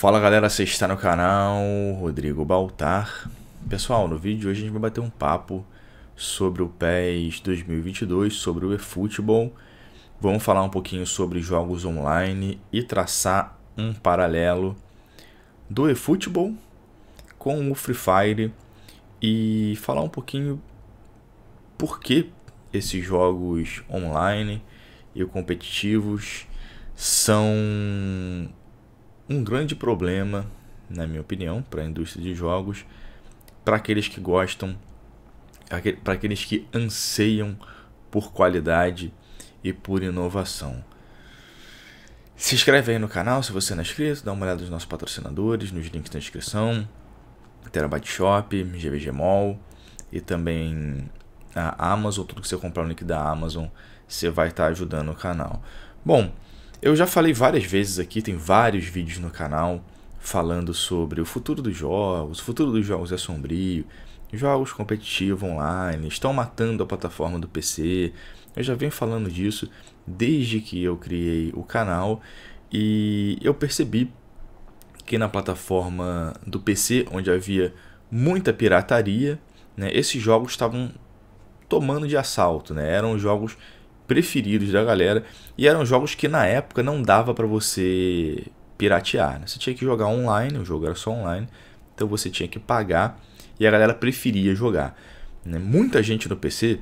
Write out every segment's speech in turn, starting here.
Fala galera, você está no canal Rodrigo Baltar. Pessoal, no vídeo de hoje a gente vai bater um papo sobre o PES 2022, sobre o eFootball. Vamos falar um pouquinho sobre jogos online e traçar um paralelo do eFootball com o Free Fire e falar um pouquinho por que esses jogos online e competitivos são um grande problema, na minha opinião, para a indústria de jogos, para aqueles que gostam, para aqueles que anseiam por qualidade e por inovação. Se inscreve aí no canal se você não é inscrito, dá uma olhada nos nossos patrocinadores, nos links na descrição, Terabyte Shop, GVG Mall e também a Amazon, tudo que você comprar no link da Amazon, você vai estar ajudando o canal. Bom, eu já falei várias vezes aqui, tem vários vídeos no canal falando sobre o futuro dos jogos, o futuro dos jogos é sombrio, jogos competitivos online estão matando a plataforma do PC. Eu já venho falando disso desde que eu criei o canal e eu percebi que na plataforma do PC, onde havia muita pirataria, né, esses jogos estavam tomando de assalto, né? Eram jogos preferidos da galera e eram jogos que na época não dava para você piratear. Né? Você tinha que jogar online, o jogo era só online, então você tinha que pagar e a galera preferia jogar. Né? Muita gente no PC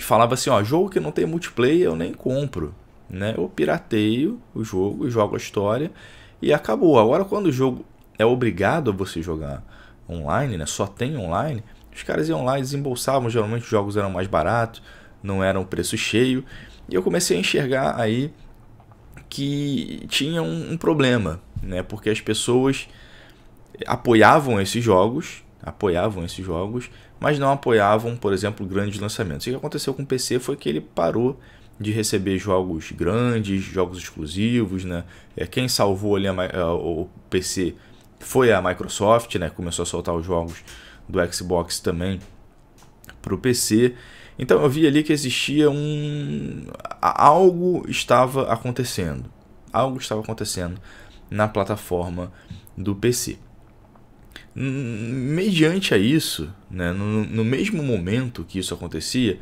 falava assim, ó, jogo que não tem multiplayer eu nem compro, né? Eu pirateio o jogo, jogo a história e acabou. Agora quando o jogo é obrigado a você jogar online, né? Só tem online. Os caras iam lá e desembolsavam, geralmente os jogos eram mais baratos não era um preço cheio. E eu comecei a enxergar aí que tinha um, um problema, né? Porque as pessoas apoiavam esses jogos, apoiavam esses jogos, mas não apoiavam, por exemplo, grandes lançamentos. O que aconteceu com o PC foi que ele parou de receber jogos grandes, jogos exclusivos, né? É, quem salvou ali a, a, é, o PC foi a Microsoft, né? Começou a soltar os jogos do Xbox também para o PC. Então eu vi ali que existia um. Algo estava acontecendo. Algo estava acontecendo na plataforma do PC. Mediante a isso, né, no, no mesmo momento que isso acontecia,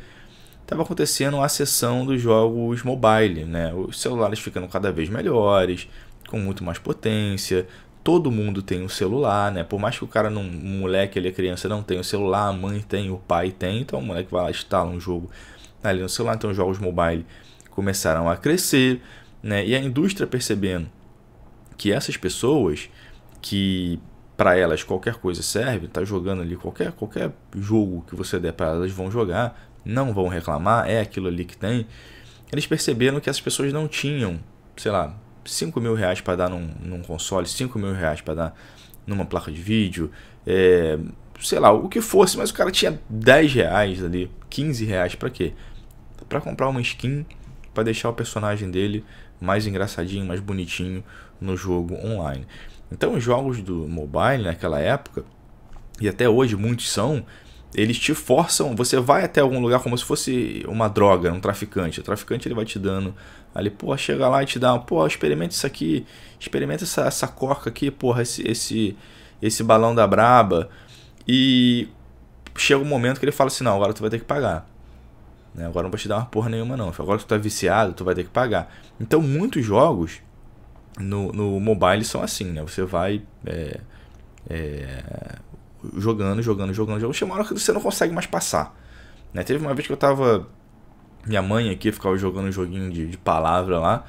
estava acontecendo a sessão dos jogos mobile, né? Os celulares ficando cada vez melhores, com muito mais potência, todo mundo tem um celular, né? Por mais que o cara não, um moleque, ele é criança, não tem o um celular, a mãe tem, o pai tem, então o moleque vai lá instala um jogo ali no celular, então os jogos mobile começaram a crescer, né? E a indústria percebendo que essas pessoas que para elas qualquer coisa serve, tá jogando ali qualquer qualquer jogo que você der para elas vão jogar, não vão reclamar, é aquilo ali que tem. Eles perceberam que essas pessoas não tinham, sei lá, 5 mil reais para dar num, num console, 5 mil reais para dar numa placa de vídeo, é, sei lá, o que fosse, mas o cara tinha 10 reais ali, 15 reais, para quê? Para comprar uma skin para deixar o personagem dele mais engraçadinho, mais bonitinho no jogo online. Então, os jogos do mobile naquela época, e até hoje muitos são, eles te forçam, você vai até algum lugar como se fosse uma droga, um traficante. O traficante ele vai te dando Ali, porra, chega lá e te dá, pô porra, experimenta isso aqui, experimenta essa, essa coca aqui, porra, esse, esse, esse balão da braba. E chega um momento que ele fala assim, não, agora tu vai ter que pagar. Né? Agora não vou te dar uma porra nenhuma não. Agora tu tá viciado, tu vai ter que pagar. Então muitos jogos no, no mobile são assim, né? Você vai é, é, jogando, jogando, jogando, jogando. Chega uma hora que você não consegue mais passar. Né? Teve uma vez que eu tava minha mãe aqui ficava jogando um joguinho de, de palavra lá.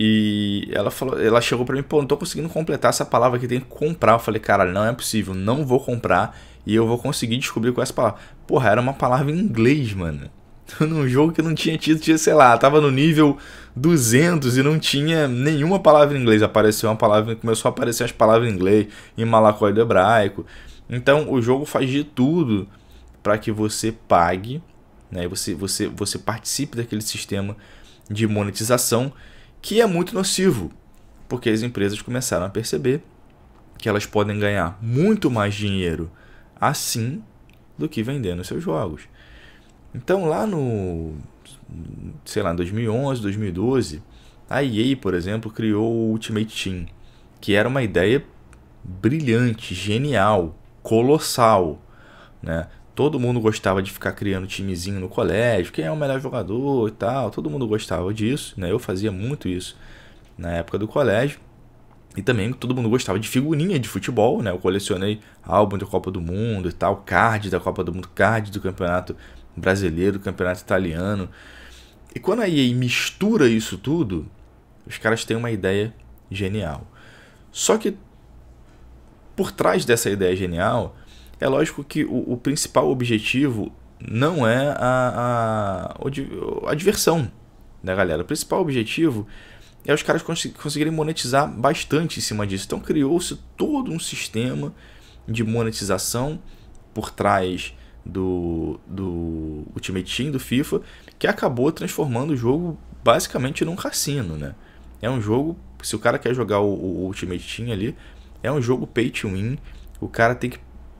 E ela falou, ela chegou para mim, pô, não tô conseguindo completar essa palavra aqui, tem que comprar. Eu falei, cara, não é possível, não vou comprar e eu vou conseguir descobrir qual é essa palavra. Porra, era uma palavra em inglês, mano. Num jogo que não tinha tido, tinha, sei lá, tava no nível 200 e não tinha nenhuma palavra em inglês. Apareceu uma palavra, começou a aparecer as palavras em inglês, em malacóide hebraico. Então, o jogo faz de tudo para que você pague né? Você, você, você participe daquele sistema de monetização que é muito nocivo, porque as empresas começaram a perceber que elas podem ganhar muito mais dinheiro assim do que vendendo seus jogos. Então lá no sei lá, 2011, 2012, a EA, por exemplo, criou o Ultimate Team, que era uma ideia brilhante, genial, colossal, né? Todo mundo gostava de ficar criando timezinho no colégio, quem é o melhor jogador e tal. Todo mundo gostava disso, né? Eu fazia muito isso na época do colégio. E também todo mundo gostava de figurinha de futebol, né? Eu colecionei álbum da Copa do Mundo e tal, card da Copa do Mundo, card do Campeonato Brasileiro, do Campeonato Italiano. E quando a EA mistura isso tudo, os caras têm uma ideia genial. Só que por trás dessa ideia genial é lógico que o, o principal objetivo não é a, a, a diversão da né, galera. O principal objetivo é os caras cons conseguirem monetizar bastante em cima disso. Então criou-se todo um sistema de monetização por trás do, do Ultimate Team, do FIFA, que acabou transformando o jogo basicamente num cassino, né? É um jogo, se o cara quer jogar o, o Ultimate Team ali, é um jogo pay to win, o cara tem que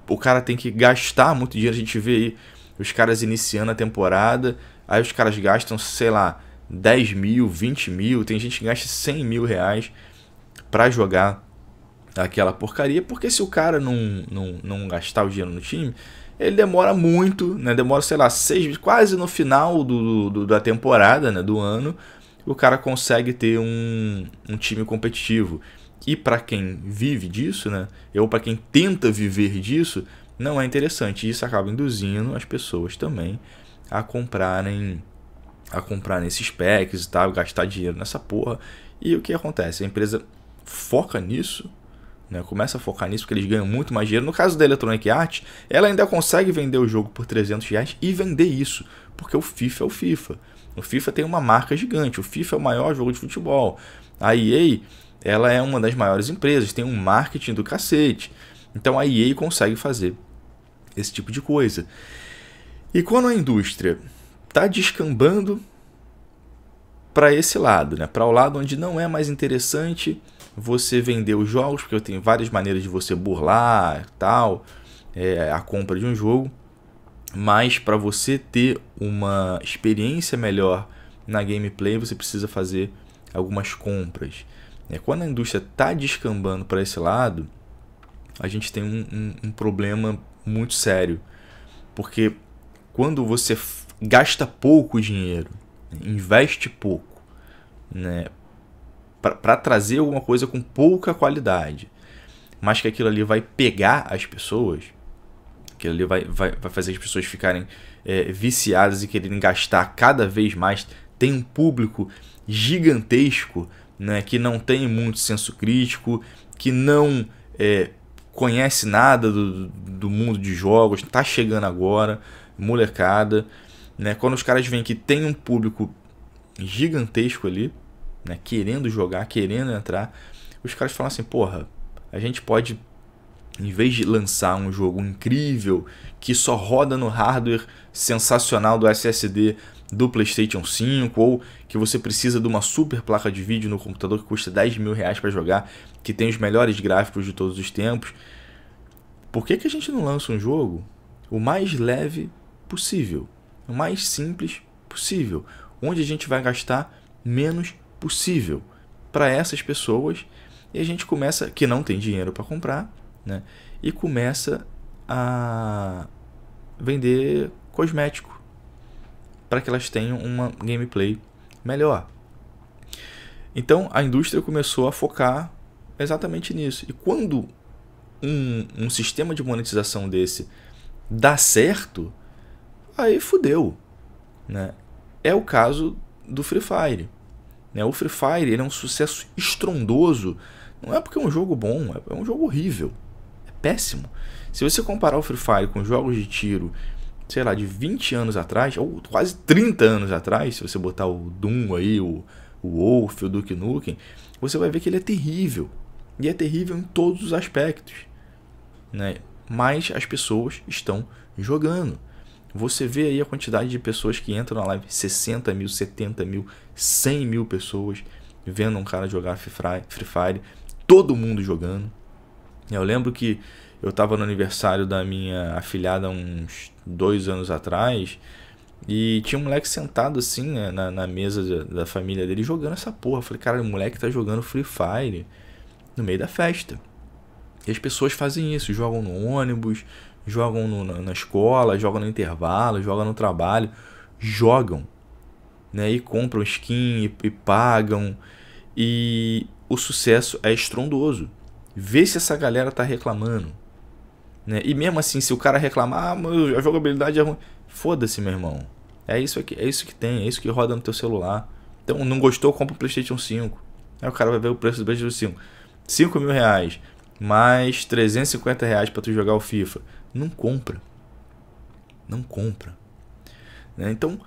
o cara tem que gastar muito dinheiro. A gente vê aí os caras iniciando a temporada, aí os caras gastam, sei lá, 10 mil, 20 mil, tem gente que gasta 100 mil reais para jogar aquela porcaria, porque se o cara não, não, não gastar o dinheiro no time, ele demora muito, né? Demora, sei lá, seis, quase no final do, do da temporada, né? Do ano, o cara consegue ter um, um time competitivo. E para quem vive disso, né, ou para quem tenta viver disso, não é interessante. Isso acaba induzindo as pessoas também a comprarem a comprar esses packs e tal, gastar dinheiro nessa porra. E o que acontece? A empresa foca nisso, né? começa a focar nisso porque eles ganham muito mais dinheiro. No caso da Electronic Arts, ela ainda consegue vender o jogo por 300 reais e vender isso, porque o FIFA é o FIFA. O FIFA tem uma marca gigante, o FIFA é o maior jogo de futebol. A EA, ela é uma das maiores empresas, tem um marketing do cacete. Então a EA consegue fazer esse tipo de coisa. E quando a indústria está descambando para esse lado, né? para o lado onde não é mais interessante você vender os jogos, porque tem várias maneiras de você burlar tal, é, a compra de um jogo. Mas para você ter uma experiência melhor na gameplay, você precisa fazer algumas compras. É, quando a indústria está descambando para esse lado, a gente tem um, um, um problema muito sério. Porque quando você gasta pouco dinheiro, investe pouco, né, para trazer alguma coisa com pouca qualidade, mas que aquilo ali vai pegar as pessoas, Aquilo ali vai, vai, vai fazer as pessoas ficarem é, viciadas e quererem gastar cada vez mais. Tem um público gigantesco né, que não tem muito senso crítico, que não é, conhece nada do, do mundo de jogos, está chegando agora, molecada. Né, quando os caras veem que tem um público gigantesco ali, né, querendo jogar, querendo entrar, os caras falam assim: porra, a gente pode em vez de lançar um jogo incrível que só roda no hardware sensacional do SSD do PlayStation 5 ou que você precisa de uma super placa de vídeo no computador que custa 10 mil reais para jogar, que tem os melhores gráficos de todos os tempos, por que, que a gente não lança um jogo o mais leve possível, o mais simples possível, onde a gente vai gastar menos possível para essas pessoas e a gente começa que não tem dinheiro para comprar né? E começa a vender cosmético para que elas tenham uma gameplay melhor. Então a indústria começou a focar exatamente nisso. E quando um, um sistema de monetização desse dá certo, aí fudeu. Né? É o caso do Free Fire. Né? O Free Fire ele é um sucesso estrondoso. Não é porque é um jogo bom, é, é um jogo horrível péssimo. Se você comparar o Free Fire com jogos de tiro, sei lá, de 20 anos atrás, ou quase 30 anos atrás, se você botar o Doom aí, o, o Wolf, o Duke Nukem, você vai ver que ele é terrível. E é terrível em todos os aspectos. Né? Mas as pessoas estão jogando. Você vê aí a quantidade de pessoas que entram na live: 60 mil, 70 mil, 100 mil pessoas vendo um cara jogar Free Fire, todo mundo jogando. Eu lembro que eu estava no aniversário da minha afilhada uns dois anos atrás e tinha um moleque sentado assim né, na, na, mesa da, da, família dele jogando essa porra. Eu falei, cara, o moleque tá jogando Free Fire no meio da festa. E as pessoas fazem isso, jogam no ônibus, jogam no, na, na, escola, jogam no intervalo, jogam no trabalho, jogam. Né, e compram skin e, e pagam. E o sucesso é estrondoso. Vê se essa galera tá reclamando. Né? E mesmo assim, se o cara reclamar, ah, a jogabilidade é ruim. Foda-se, meu irmão. É isso, aqui, é isso que tem, é isso que roda no teu celular. Então, não gostou, compra o PlayStation 5. Aí o cara vai ver o preço do PlayStation 5. 5 mil reais, mais 350 reais pra tu jogar o FIFA. Não compra. Não compra. Né? Então,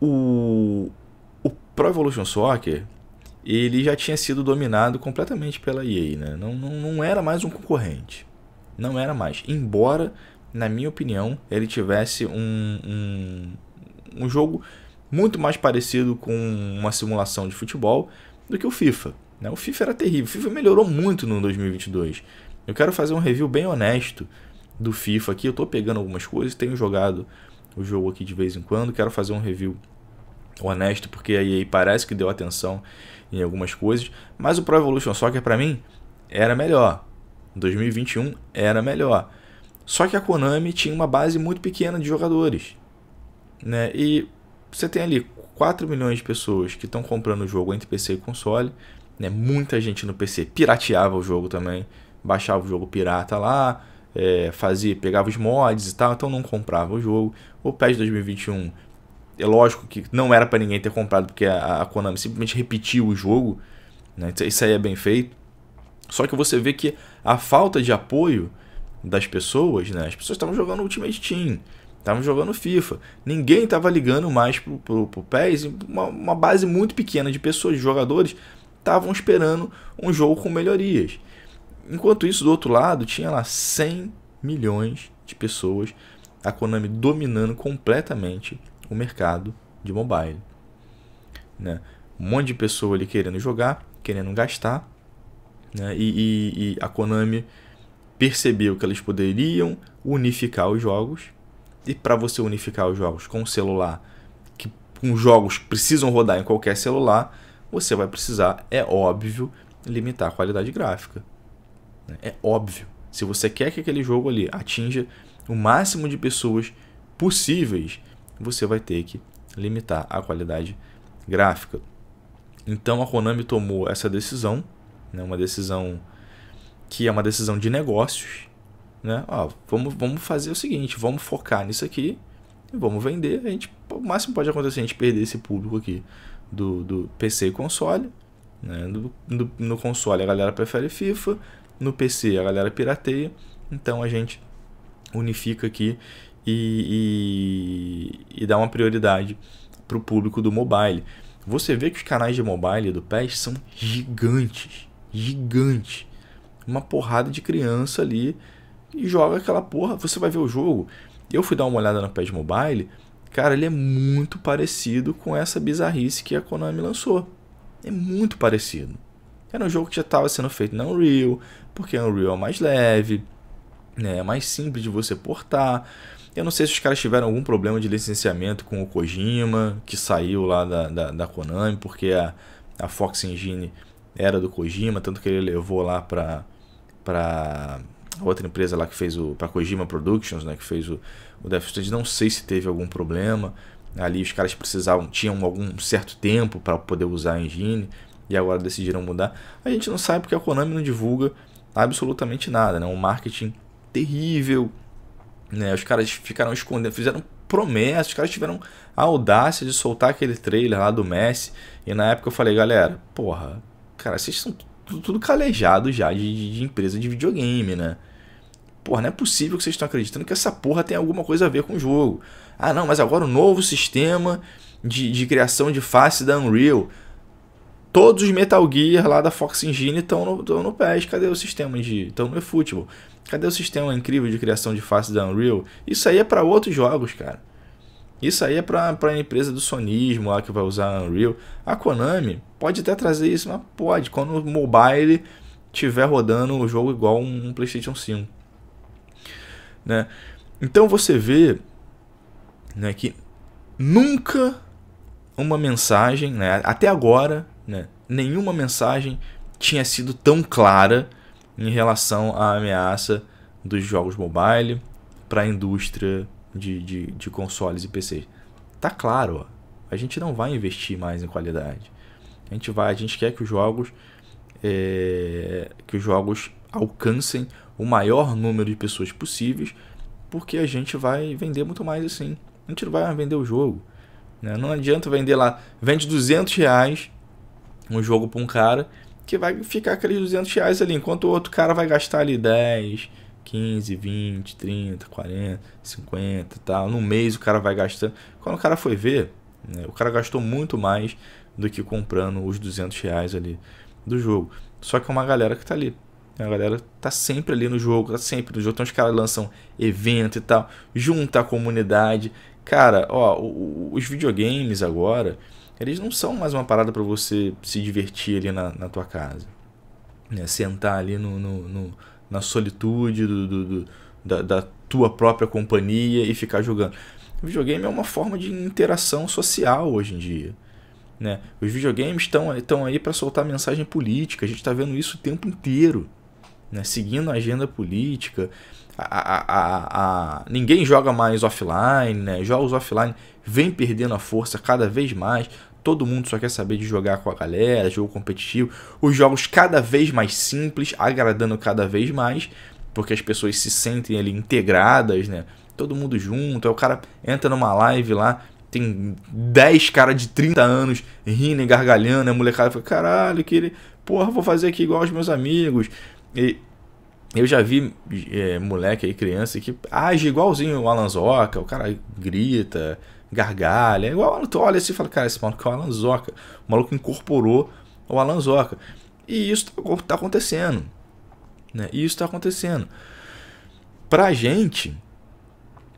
o, o Pro Evolution Soccer ele já tinha sido dominado completamente pela EA, né? Não, não, não era mais um concorrente. Não era mais. Embora, na minha opinião, ele tivesse um, um, um jogo muito mais parecido com uma simulação de futebol do que o FIFA. Né? O FIFA era terrível. O FIFA melhorou muito no 2022. Eu quero fazer um review bem honesto do FIFA aqui. Eu estou pegando algumas coisas, tenho jogado o jogo aqui de vez em quando. Quero fazer um review honesto porque a EA parece que deu atenção em algumas coisas, mas o Pro Evolution Soccer para mim era melhor. 2021 era melhor. Só que a Konami tinha uma base muito pequena de jogadores. Né? E você tem ali 4 milhões de pessoas que estão comprando o jogo entre PC e console. Né? Muita gente no PC pirateava o jogo também, baixava o jogo pirata lá, é, fazia, pegava os mods e tal, então não comprava o jogo. O PES 2021 é lógico que não era para ninguém ter comprado, porque a, a, Konami simplesmente repetiu o jogo, né? isso aí é bem feito. Só que você vê que a falta de apoio das pessoas, né? as pessoas estavam jogando Ultimate Team, estavam jogando FIFA, ninguém estava ligando mais pro, pro, pro PES, uma, uma base muito pequena de pessoas, de jogadores, estavam esperando um jogo com melhorias. Enquanto isso, do outro lado, tinha lá 100 milhões de pessoas, a Konami dominando completamente com o mercado de mobile. Né? Um monte de pessoa ali querendo jogar, querendo gastar, né? e, e, e a Konami percebeu que eles poderiam unificar os jogos. E para você unificar os jogos com o celular, que com jogos precisam rodar em qualquer celular, você vai precisar, é óbvio, limitar a qualidade gráfica. Né? É óbvio. Se você quer que aquele jogo ali atinja o máximo de pessoas possíveis, você vai ter que limitar a qualidade gráfica. Então a Konami tomou essa decisão, né, uma decisão que é uma decisão de negócios, né? Ó, vamos, vamos fazer o seguinte, vamos focar nisso aqui e vamos vender. A gente, o máximo pode acontecer é a gente perder esse público aqui do, do PC e console. Né? Do, do, no console a galera prefere FIFA, no PC a galera pirateia. Então a gente unifica aqui e, e, e dar uma prioridade para o público do mobile. Você vê que os canais de mobile do PES são gigantes, gigantes. Uma porrada de criança ali e joga aquela porra, você vai ver o jogo. Eu fui dar uma olhada no PES Mobile, cara, ele é muito parecido com essa bizarrice que a Konami lançou. É muito parecido. Era um jogo que já estava sendo feito na Unreal, porque a Unreal é mais leve, né, é mais simples de você portar. Eu não sei se os caras tiveram algum problema de licenciamento com o Kojima, que saiu lá da, da, da Konami, porque a, a Fox Engine era do Kojima, tanto que ele levou lá para para outra empresa lá que fez o para Kojima Productions, né, que fez o, o Death Stranding. Não sei se teve algum problema. Ali os caras precisavam, tinham algum certo tempo para poder usar a engine e agora decidiram mudar. A gente não sabe porque a Konami não divulga absolutamente nada, né? Um marketing terrível, né? Os caras ficaram escondendo, fizeram promessas, os caras tiveram a audácia de soltar aquele trailer lá do Messi. E na época eu falei, galera, porra, cara, vocês são tudo, tudo calejado já de, de empresa de videogame, né? Porra, não é possível que vocês estão acreditando que essa porra tem alguma coisa a ver com o jogo. Ah, não, mas agora o novo sistema de, de criação de face da Unreal. Todos os Metal Gear lá da Fox Engine estão no, no PES. Cadê o sistema de. estão no eFootball. Cadê o sistema incrível de criação de face da Unreal? Isso aí é para outros jogos, cara. Isso aí é para a empresa do sonismo lá que vai usar a Unreal. A Konami pode até trazer isso, mas pode. Quando o mobile tiver rodando o jogo igual um PlayStation 5. Né? Então você vê né, que nunca uma mensagem, né, até agora, né, nenhuma mensagem tinha sido tão clara em relação à ameaça dos jogos mobile para a indústria de, de, de, consoles e PCs. Tá claro, ó, a gente não vai investir mais em qualidade. A gente vai, a gente quer que os jogos é, que os jogos alcancem o maior número de pessoas possíveis, porque a gente vai vender muito mais assim. A gente não vai vender o jogo. Né? Não adianta vender lá, vende 200 reais um jogo para um cara que vai ficar aqueles 200 reais ali, enquanto o outro cara vai gastar ali 10, 15, 20, 30, 40, 50 e tal. No mês o cara vai gastando. Quando o cara foi ver, né, o cara gastou muito mais do que comprando os 200 reais ali do jogo. Só que é uma galera que tá ali. A galera tá sempre ali no jogo, tá sempre no jogo. Então os caras lançam evento e tal, junta a comunidade. Cara, ó, os videogames agora eles não são mais uma parada para você se divertir ali na, na tua casa. Né? Sentar ali no, no, no na solitude do, do, do da, da, tua própria companhia e ficar jogando. O videogame é uma forma de interação social hoje em dia. Né? Os videogames estão aí para soltar mensagem política, a gente está vendo isso o tempo inteiro, né? seguindo a agenda política. A, a, a, ninguém joga mais offline, né? jogos offline vem perdendo a força cada vez mais. Todo mundo só quer saber de jogar com a galera, jogo competitivo. Os jogos cada vez mais simples, agradando cada vez mais, porque as pessoas se sentem ali integradas, né? Todo mundo junto. Aí o cara entra numa live lá, tem 10 caras de 30 anos rindo e gargalhando. A molecada fala: caralho, que ele. Porra, vou fazer aqui igual aos meus amigos. E eu já vi é, moleque aí, criança, que age igualzinho o Alan Zoca, o cara grita, gargalha, é igual tu olha assim e fala, cara, esse maluco é o Alan Zoca. O maluco incorporou o Alan Zoca. E isso tá, tá acontecendo. Né? E isso tá acontecendo. Pra gente,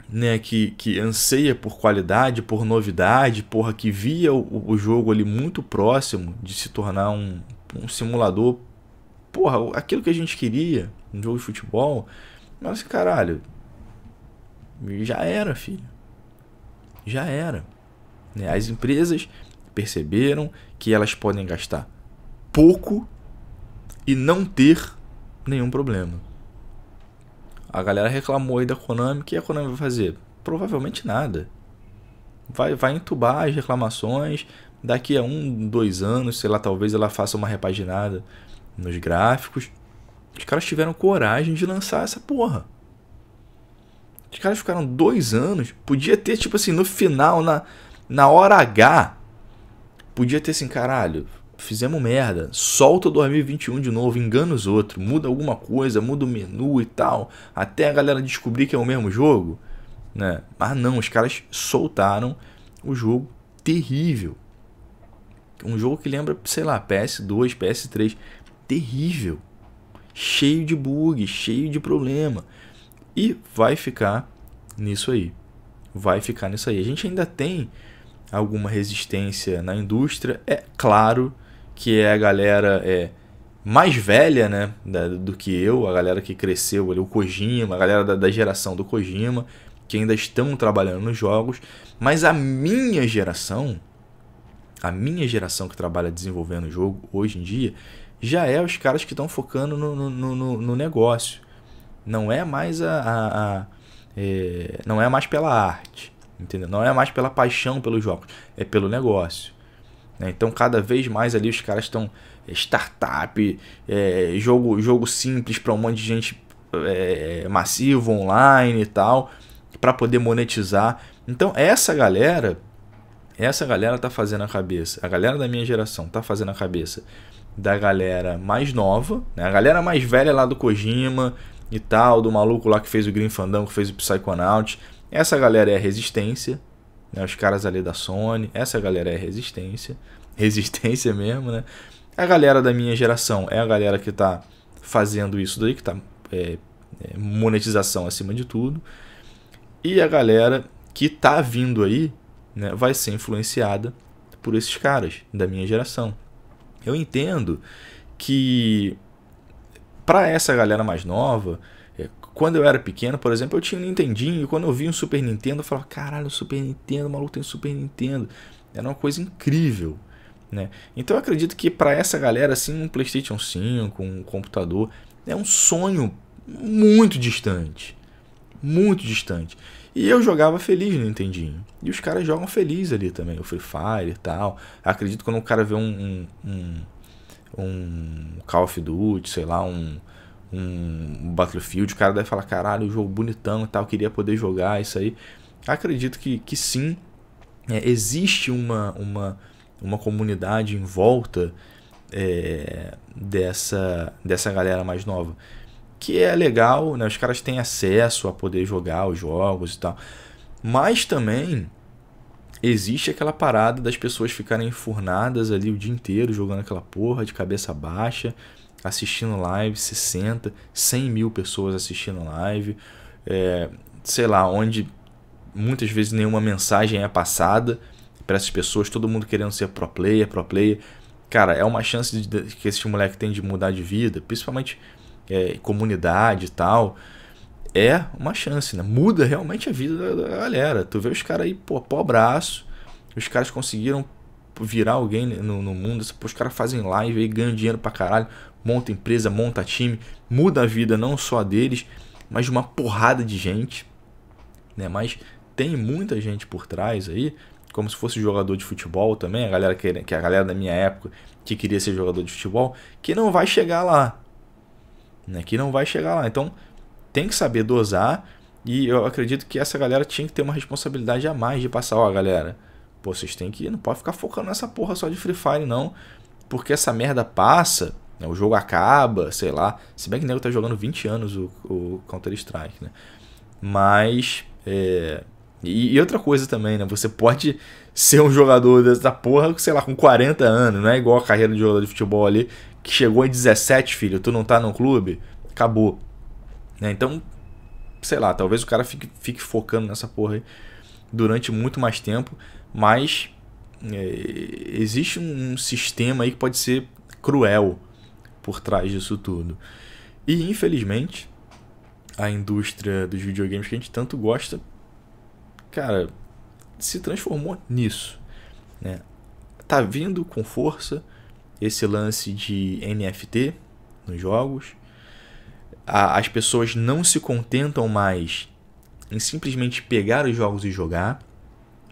né, que, que anseia por qualidade, por novidade, porra, que via o, o jogo ali muito próximo de se tornar um, um simulador porra, aquilo que a gente queria, um jogo de futebol, mas caralho, já era, filho. Já era. Né? As empresas perceberam que elas podem gastar pouco e não ter nenhum problema. A galera reclamou aí da Konami, o que a Konami vai fazer? Provavelmente nada. Vai, vai entubar as reclamações. Daqui a um, dois anos, sei lá, talvez ela faça uma repaginada nos gráficos. Os caras tiveram coragem de lançar essa porra. Os caras ficaram dois anos. Podia ter, tipo assim, no final, na, na hora H, podia ter assim, caralho, fizemos merda. Solta o 2021 de novo, engana os outros, muda alguma coisa, muda o menu e tal, até a galera descobrir que é o mesmo jogo. Né? Mas não, os caras soltaram o jogo terrível. Um jogo que lembra, sei lá, PS2, PS3 terrível, cheio de bug, cheio de problema. E vai ficar nisso aí. Vai ficar nisso aí. A gente ainda tem alguma resistência na indústria, é claro que é a galera é mais velha, né, da, do que eu, a galera que cresceu ali, o Kojima, a galera da, da geração do Kojima, que ainda estão trabalhando nos jogos, mas a minha geração, a minha geração que trabalha desenvolvendo o jogo hoje em dia, já é os caras que estão focando no, no, no, no, negócio. Não é mais a, a, a é, não é mais pela arte, entendeu? Não é mais pela paixão pelos jogos, é pelo negócio. Né? Então cada vez mais ali os caras estão é, startup, é, jogo jogo simples para um monte de gente é, massivo online e tal, para poder monetizar. Então essa galera, essa galera tá fazendo a cabeça. A galera da minha geração tá fazendo a cabeça da galera mais nova, né? a galera mais velha lá do Kojima e tal, do maluco lá que fez o Green Fandango, que fez o Psychonaut. Essa galera é a resistência, né? os caras ali da Sony, essa galera é a resistência, resistência mesmo, né? A galera da minha geração é a galera que tá fazendo isso daí, que tá é, é, monetização acima de tudo. E a galera que tá vindo aí né, vai ser influenciada por esses caras da minha geração. Eu entendo que para essa galera mais nova, eh, quando eu era pequeno, por exemplo, eu tinha um Nintendinho e quando eu vi um Super Nintendo, eu falava, caralho, Super Nintendo, maluco tem um Super Nintendo. Era uma coisa incrível. Né? Então eu acredito que para essa galera, assim, um PlayStation 5, um computador, é um sonho muito distante. Muito distante. E eu jogava feliz no Nintendinho. E os caras jogam feliz ali também, o Free Fire e tal. Acredito que quando o cara vê um, um, um, Call of Duty, sei lá, um, um Battlefield, o cara deve falar, caralho, o jogo bonitão e tal, queria poder jogar isso aí. Acredito que, que sim, é, existe uma, uma, uma comunidade em volta é, dessa, dessa galera mais nova que é legal, né? Os caras têm acesso a poder jogar os jogos e tal. Mas também existe aquela parada das pessoas ficarem enfurnadas ali o dia inteiro jogando aquela porra de cabeça baixa, assistindo live, 60, 100 mil pessoas assistindo live, é, sei lá, onde muitas vezes nenhuma mensagem é passada para essas pessoas, todo mundo querendo ser pro player, pro player. Cara, é uma chance de, que esse moleque tem de mudar de vida, principalmente é, comunidade e tal, é uma chance, né? Muda realmente a vida da, da galera. Tu vê os caras aí, pô, pó braço, os caras conseguiram virar alguém no, no mundo, pô, os caras fazem live aí, ganham dinheiro pra caralho, monta empresa, monta time, muda a vida não só deles, mas de uma porrada de gente, né? Mas tem muita gente por trás aí, como se fosse jogador de futebol também, a galera que, que a galera da minha época que queria ser jogador de futebol, que não vai chegar lá, né, que não vai chegar lá. Então tem que saber dosar e eu acredito que essa galera tinha que ter uma responsabilidade a mais de passar, ó, galera. Pô, vocês têm que. Não pode ficar focando nessa porra só de Free Fire, não. Porque essa merda passa, né, o jogo acaba, sei lá. Se bem que o nego tá jogando 20 anos o, o Counter-Strike, né? Mas. É, e, e, outra coisa também, né? Você pode ser um jogador dessa porra, sei lá, com 40 anos, não é igual a carreira de jogador de futebol ali, que chegou em 17, filho, tu não tá no clube, acabou. Né? Então, sei lá, talvez o cara fique, fique focando nessa porra aí durante muito mais tempo, mas é, existe um sistema aí que pode ser cruel por trás disso tudo. E infelizmente, a indústria dos videogames que a gente tanto gosta cara, se transformou nisso. Né? Tá vindo com força esse lance de NFT nos jogos. A, as pessoas não se contentam mais em simplesmente pegar os jogos e jogar.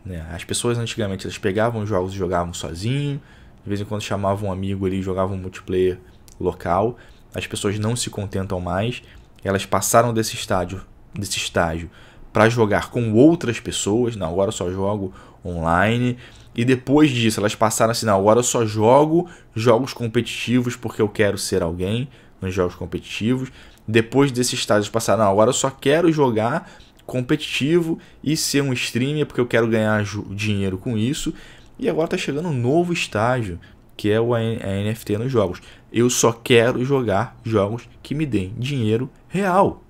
Né? As pessoas antigamente elas pegavam os jogos e jogavam sozinho. De vez em quando chamavam um amigo ali e jogavam um multiplayer local. As pessoas não se contentam mais. Elas passaram desse estágio, desse estágio para jogar com outras pessoas. Não, agora eu só jogo online. E depois disso, elas passaram assim: não, agora eu só jogo jogos competitivos porque eu quero ser alguém nos jogos competitivos. Depois desse estágio, passaram: não, agora eu só quero jogar competitivo e ser um streamer porque eu quero ganhar dinheiro com isso. E agora está chegando um novo estágio que é o NFT nos jogos. Eu só quero jogar jogos que me deem dinheiro real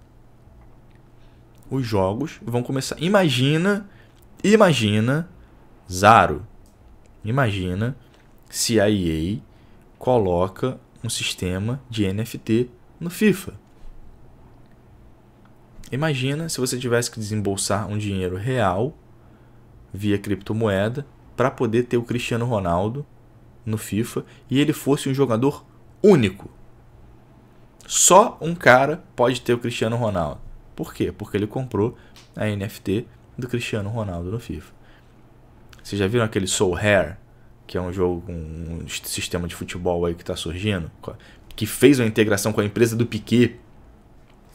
os jogos vão começar. Imagina, imagina, Zaro, imagina se a EA coloca um sistema de NFT no FIFA. Imagina se você tivesse que desembolsar um dinheiro real via criptomoeda para poder ter o Cristiano Ronaldo no FIFA e ele fosse um jogador único. Só um cara pode ter o Cristiano Ronaldo. Por quê? Porque ele comprou a NFT do Cristiano Ronaldo no FIFA. Vocês já viram aquele Soul Hair, que é um jogo com um sistema de futebol aí que está surgindo, que fez uma integração com a empresa do Piquet,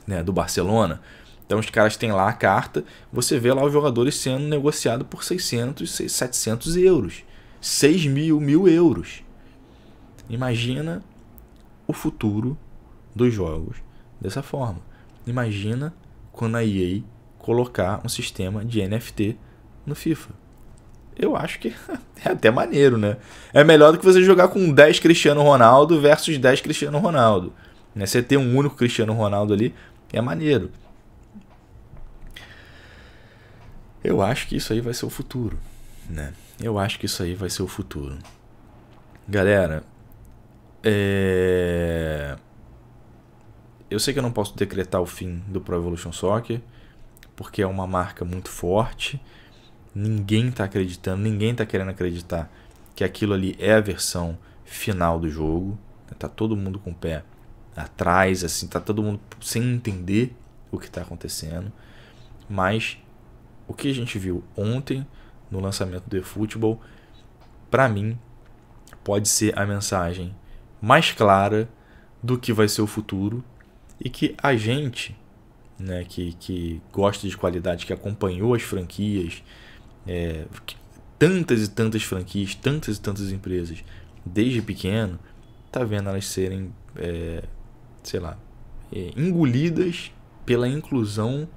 né, do Barcelona. Então os caras têm lá a carta, você vê lá os jogadores sendo negociado por 600, 700 euros, 6 mil, mil euros. Imagina o futuro dos jogos dessa forma. Imagina quando a EA colocar um sistema de NFT no FIFA. Eu acho que é até maneiro, né? É melhor do que você jogar com 10 Cristiano Ronaldo versus 10 Cristiano Ronaldo. Né? Você ter um único Cristiano Ronaldo ali é maneiro. Eu acho que isso aí vai ser o futuro, né? Eu acho que isso aí vai ser o futuro. Galera, é eu sei que eu não posso decretar o fim do Pro Evolution Soccer, porque é uma marca muito forte. Ninguém está acreditando, ninguém está querendo acreditar que aquilo ali é a versão final do jogo. Tá todo mundo com o pé atrás, assim, tá todo mundo sem entender o que está acontecendo. Mas o que a gente viu ontem no lançamento do eFootball, para mim, pode ser a mensagem mais clara do que vai ser o futuro e que a gente, né, que, que gosta de qualidade, que acompanhou as franquias, é, tantas e tantas franquias, tantas e tantas empresas, desde pequeno, tá vendo elas serem, é, sei lá, é, engolidas pela inclusão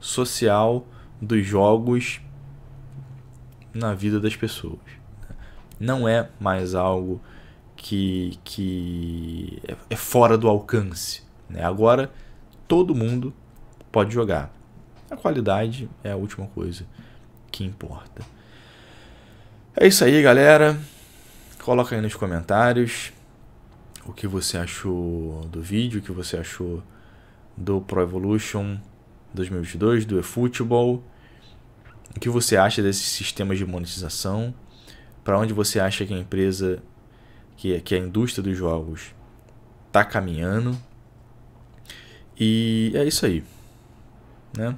social dos jogos na vida das pessoas. Não é mais algo que, que é, é fora do alcance né? Agora todo mundo pode jogar. A qualidade é a última coisa que importa. É isso aí, galera. Coloca aí nos comentários o que você achou do vídeo, o que você achou do Pro Evolution 2022, do eFootball, o que você acha desses sistemas de monetização, para onde você acha que a empresa, que, que a indústria dos jogos está caminhando, e é isso aí. Né?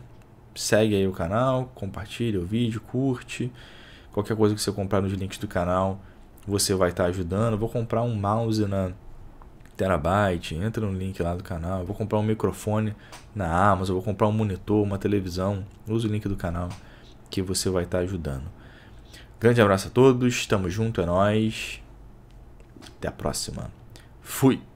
Segue aí o canal, compartilha o vídeo, curte. Qualquer coisa que você comprar nos links do canal, você vai estar tá ajudando. vou comprar um mouse na Terabyte, entra no link lá do canal. vou comprar um microfone na Amazon, vou comprar um monitor, uma televisão. Usa o link do canal que você vai estar tá ajudando. Grande abraço a todos, tamo junto, é nós. Até a próxima. Fui.